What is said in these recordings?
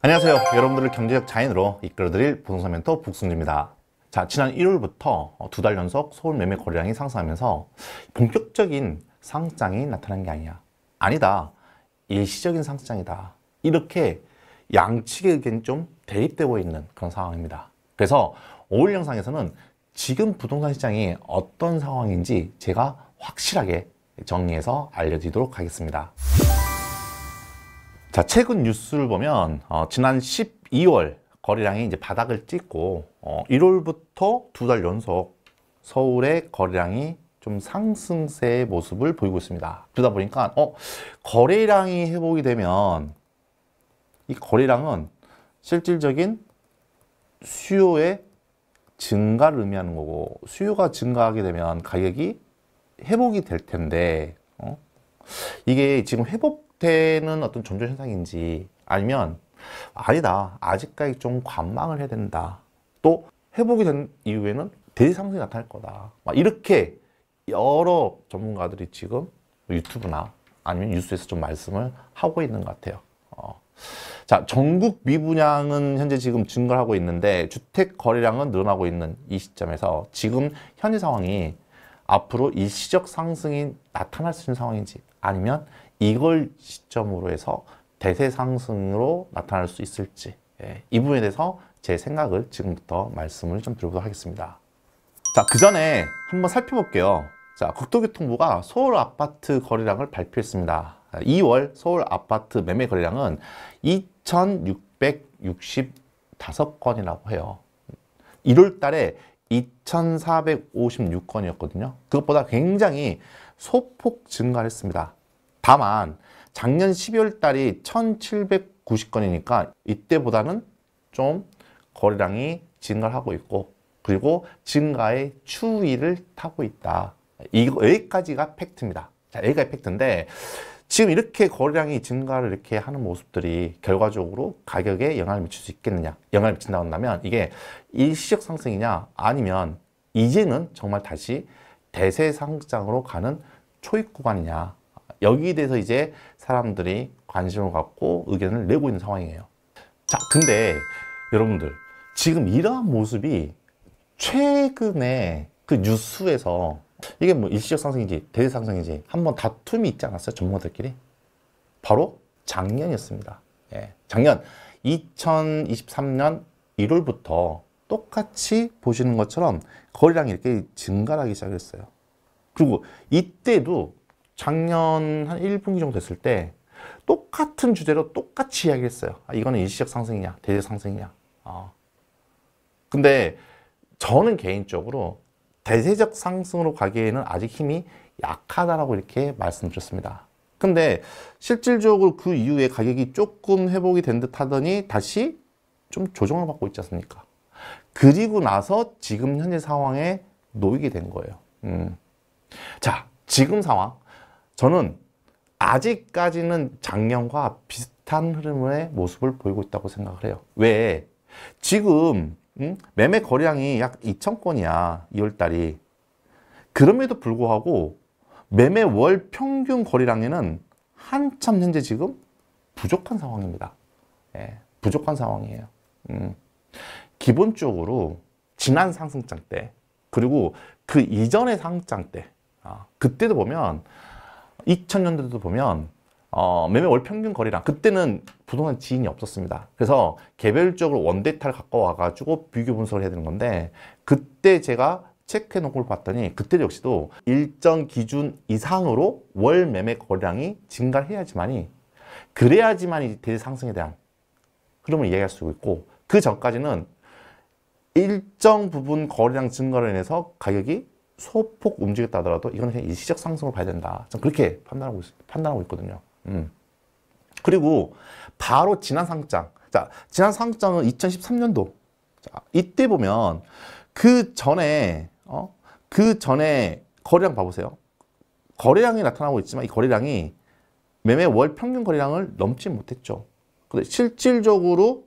안녕하세요. 여러분들을 경제적 자인으로 이끌어드릴 부동산 멘토 북승주입니다. 자, 지난 1월부터 두 달 연속 서울 매매 거래량이 상승하면서 본격적인 상장이 나타난 게 아니야. 아니다. 일시적인 상장이다. 이렇게 양측의 의견이 좀 대립되고 있는 그런 상황입니다. 그래서 5늘 영상에서는 지금 부동산 시장이 어떤 상황인지 제가 확실하게 정리해서 알려드리도록 하겠습니다. 자, 최근 뉴스를 보면 어, 지난 12월 거래량이 이제 바닥을 찍고 어, 1월부터 두 달 연속 서울의 거래량이 좀 상승세의 모습을 보이고 있습니다. 그러다 보니까 어, 거래량이 회복이 되면 이 거래량은 실질적인 수요의 증가를 의미하는 거고 수요가 증가하게 되면 가격이 회복이 될 텐데 이게 지금 회복되는 어떤 점점 현상인지 아니면 아니다. 아직까지 좀 관망을 해야 된다. 또 회복이 된 이후에는 대상승이 나타날 거다. 막 이렇게 여러 전문가들이 지금 유튜브나 아니면 뉴스에서 좀 말씀을 하고 있는 것 같아요. 어. 자, 전국 미분양은 현재 지금 증가를 하고 있는데 주택 거래량은 늘어나고 있는 이 시점에서 지금 현재 상황이 앞으로 일시적 상승이 나타날 수 있는 상황인지 아니면 이걸 시점으로 해서 대세 상승으로 나타날 수 있을지 예, 이 부분에 대해서 제 생각을 지금부터 말씀을 좀 드리도록 하겠습니다. 자, 그 전에 한번 살펴볼게요. 자, 국토교통부가 서울 아파트 거래량을 발표했습니다. 2월 서울 아파트 매매 거래량은 2,665건이라고 해요. 1월 달에 2,456건이었거든요. 그것보다 굉장히 소폭 증가했습니다. 다만 작년 12월 달이 1790건이니까 이때보다는 좀 거래량이 증가하고 있고 그리고 증가의 추위를 타고 있다. 이거 여기까지가 팩트입니다. 자, 여기가 팩트인데 지금 이렇게 거래량이 증가를 이렇게 하는 모습들이 결과적으로 가격에 영향을 미칠 수 있겠느냐 영향을 미친다고 한다면 이게 일시적 상승이냐 아니면 이제는 정말 다시 대세상장으로 가는 초입 구간이냐 여기에 대해서 이제 사람들이 관심을 갖고 의견을 내고 있는 상황이에요 자 근데 여러분들 지금 이러한 모습이 최근에 그 뉴스에서 이게 뭐 일시적 상승인지 대세 상승인지 한번 다툼이 있지 않았어요 전문가들끼리 바로 작년이었습니다 예. 작년 2023년 1월부터 똑같이 보시는 것처럼 거리량 이렇게 이 증가하기 시작했어요. 그리고 이때도 작년 한 1분기 정도 됐을 때 똑같은 주제로 똑같이 이야기했어요. 아, 이거는 일시적 상승이냐, 대대 상승이냐. 어. 근데 저는 개인적으로 대세적 상승으로 가기에는 아직 힘이 약하다라고 이렇게 말씀드렸습니다. 근데 실질적으로 그 이후에 가격이 조금 회복이 된 듯 하더니 다시 좀 조정을 받고 있지 않습니까? 그리고 나서 지금 현재 상황에 놓이게 된 거예요. 음. 자, 지금 상황. 저는 아직까지는 작년과 비슷한 흐름의 모습을 보이고 있다고 생각을 해요. 왜? 지금 음? 매매 거량이 약 2천 건이야. 2월 달이. 그럼에도 불구하고 매매 월 평균 거리량에는 한참 현재 지금 부족한 상황입니다. 예, 부족한 상황이에요. 음. 기본적으로 지난 상승장 때 그리고 그 이전의 상승장 때 아, 그때도 보면 2000년대도 보면 어, 매매 월 평균 거래량 그때는 부동산 지인이 없었습니다. 그래서 개별적으로 원데이터를 갖고 와가지고 비교 분석을 해야 되는 건데 그때 제가 체크해 놓고 봤더니 그때 역시도 일정 기준 이상으로 월 매매 거래량이 증가해야지만이 그래야지만 이 대상승에 대한 흐름을 이해할 수 있고 그 전까지는 일정 부분 거래량 증가로 인해서 가격이 소폭 움직였다 하더라도 이건 그냥 일시적 상승으로 봐야 된다. 저는 그렇게 판단하고, 있, 판단하고 있거든요. 음. 그리고 바로 지난 상장. 자, 지난 상장은 2013년도. 자, 이때 보면 그 전에, 어? 그 전에 거래량 봐보세요. 거래량이 나타나고 있지만 이 거래량이 매매 월 평균 거래량을 넘지 못했죠. 근데 실질적으로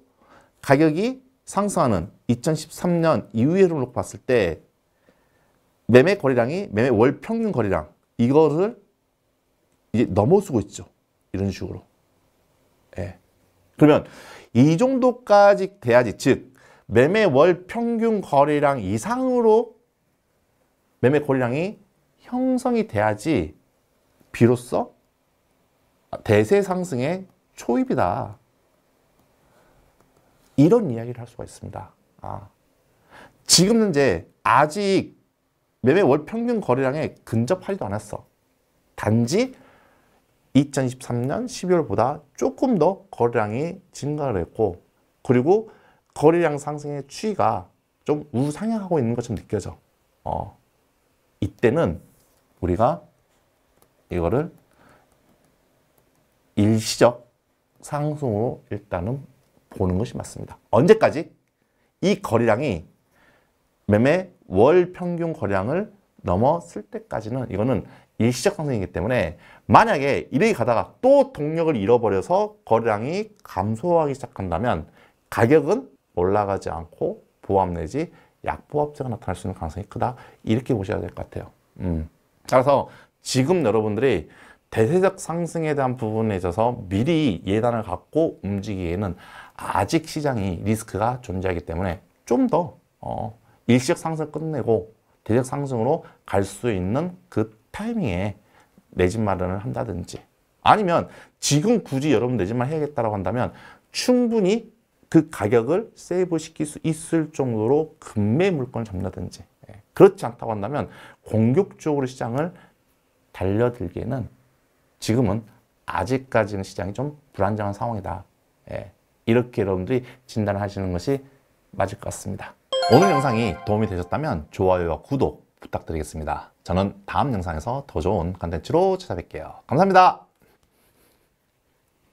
가격이 상승하는 2013년 이후의로 봤을 때 매매 거래량이 매매 월 평균 거래량 이거를 이제 넘어서고 있죠. 이런 식으로. 예. 그러면 이 정도까지 돼야지 즉 매매 월 평균 거래량 이상으로 매매 거래량이 형성이 돼야지 비로소 대세 상승의 초입이다. 이런 이야기를 할 수가 있습니다. 아, 지금 현재 아직 매매 월 평균 거래량에 근접하지도 않았어. 단지 2023년 12월보다 조금 더 거래량이 증가를 했고 그리고 거래량 상승의 추이가 좀 우상향하고 있는 것처럼 느껴져. 어, 이때는 우리가 이거를 일시적 상승으로 일단은 보는 것이 맞습니다. 언제까지? 이 거래량이 매매 월 평균 거래량을 넘어설 때까지는 이거는 일시적 상승이기 때문에 만약에 이래 가다가 또 동력을 잃어버려서 거래량이 감소하기 시작한다면 가격은 올라가지 않고 보합 내지 약보합세가 나타날 수 있는 가능성이 크다 이렇게 보셔야 될 것 같아요 음. 따라서 지금 여러분들이 대세적 상승에 대한 부분에 있어서 미리 예단을 갖고 움직이기에는 아직 시장이 리스크가 존재하기 때문에 좀더 어, 일시적 상승 끝내고 대적 상승으로 갈 수 있는 그 타이밍에 내집 마련을 한다든지 아니면 지금 굳이 여러분 내집 마련 해야겠다라고 한다면 충분히 그 가격을 세이브 시킬 수 있을 정도로 금매 물건을 잡는다든지 예, 그렇지 않다고 한다면 공격적으로 시장을 달려들기에는 지금은 아직까지는 시장이 좀 불안정한 상황이다. 예. 이렇게 여러분들이 진단하시는 것이 맞을 것 같습니다. 오늘 영상이 도움이 되셨다면 좋아요와 구독 부탁드리겠습니다. 저는 다음 영상에서 더 좋은 컨텐츠로 찾아뵐게요. 감사합니다.